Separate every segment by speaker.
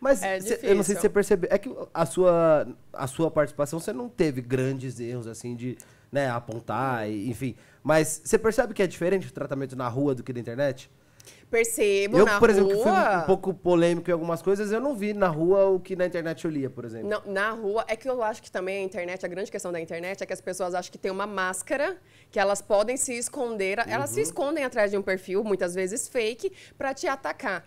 Speaker 1: Mas é cê, eu não sei se você percebeu. É que a sua, a sua participação, você não teve grandes erros, assim, de né, apontar, e, enfim. Mas você percebe que é diferente o tratamento na rua do que na internet?
Speaker 2: Percebo, eu, na por exemplo, rua... que fui um pouco
Speaker 1: polêmico em algumas coisas, eu não vi na rua o que na internet eu lia, por exemplo. Não,
Speaker 2: na rua, é que eu acho que também a internet, a grande questão da internet é que as pessoas acham que tem uma máscara, que elas podem se esconder, uhum. elas se uhum. escondem atrás de um perfil, muitas vezes fake, para te atacar.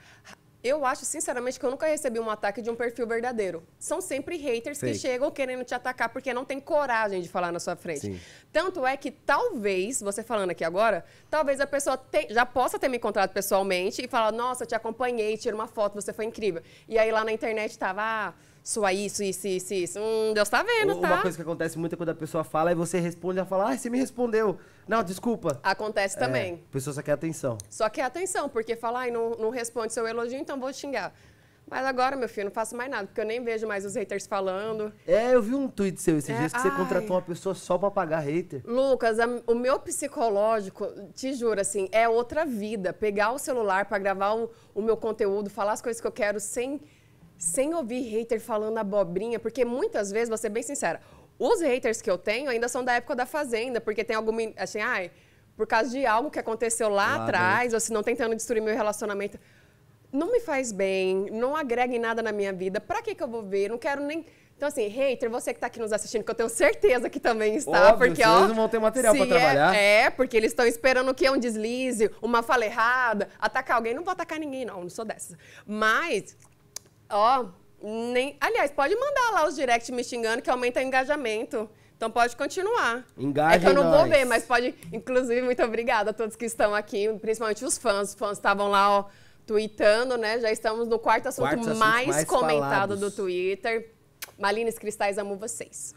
Speaker 2: Eu acho, sinceramente, que eu nunca recebi um ataque de um perfil verdadeiro. São sempre haters Sei. que chegam querendo te atacar porque não tem coragem de falar na sua frente. Sim. Tanto é que talvez, você falando aqui agora, talvez a pessoa te, já possa ter me encontrado pessoalmente e falar: Nossa, te acompanhei, tira uma foto, você foi incrível. E aí lá na internet tava. Ah, soa isso, isso, isso, isso. Hum, Deus tá vendo, tá? Uma coisa
Speaker 1: que acontece muito é quando a pessoa fala e você responde, ela fala, ah, você me respondeu. Não, desculpa.
Speaker 2: Acontece é, também.
Speaker 1: A pessoa só quer atenção.
Speaker 2: Só quer atenção, porque fala, ai, não, não responde seu elogio, então vou xingar. Mas agora, meu filho, não faço mais nada, porque eu nem vejo mais os haters falando.
Speaker 1: É, eu vi um tweet seu esses é, dias que ai. você contratou uma pessoa só pra pagar hater.
Speaker 2: Lucas, a, o meu psicológico, te juro, assim, é outra vida. Pegar o celular para gravar o, o meu conteúdo, falar as coisas que eu quero sem sem ouvir hater falando abobrinha, porque muitas vezes, vou ser bem sincera, os haters que eu tenho ainda são da época da Fazenda, porque tem alguma. Assim, ai, por causa de algo que aconteceu lá, lá atrás, ou se não tentando destruir meu relacionamento. Não me faz bem, não agrega em nada na minha vida. Pra que, que eu vou ver? Não quero nem. Então, assim, hater, você que tá aqui nos assistindo, que eu tenho certeza que também está, Óbvio, porque, ó... vocês não vão ter material pra trabalhar. É, é porque eles estão esperando o que é um deslize, uma fala errada, atacar alguém. Não vou atacar ninguém, não, não sou dessas. Mas Ó, oh, nem. Aliás, pode mandar lá os direct me xingando que aumenta o engajamento. Então pode continuar. Engaja É que eu não nós. vou ver, mas pode. Inclusive, muito obrigada a todos que estão aqui, principalmente os fãs. Os fãs estavam lá, ó, tweetando, né? Já estamos no quarto assunto, quarto mais, mais, comentado falados. do Twitter. Malines Cristais, amo vocês.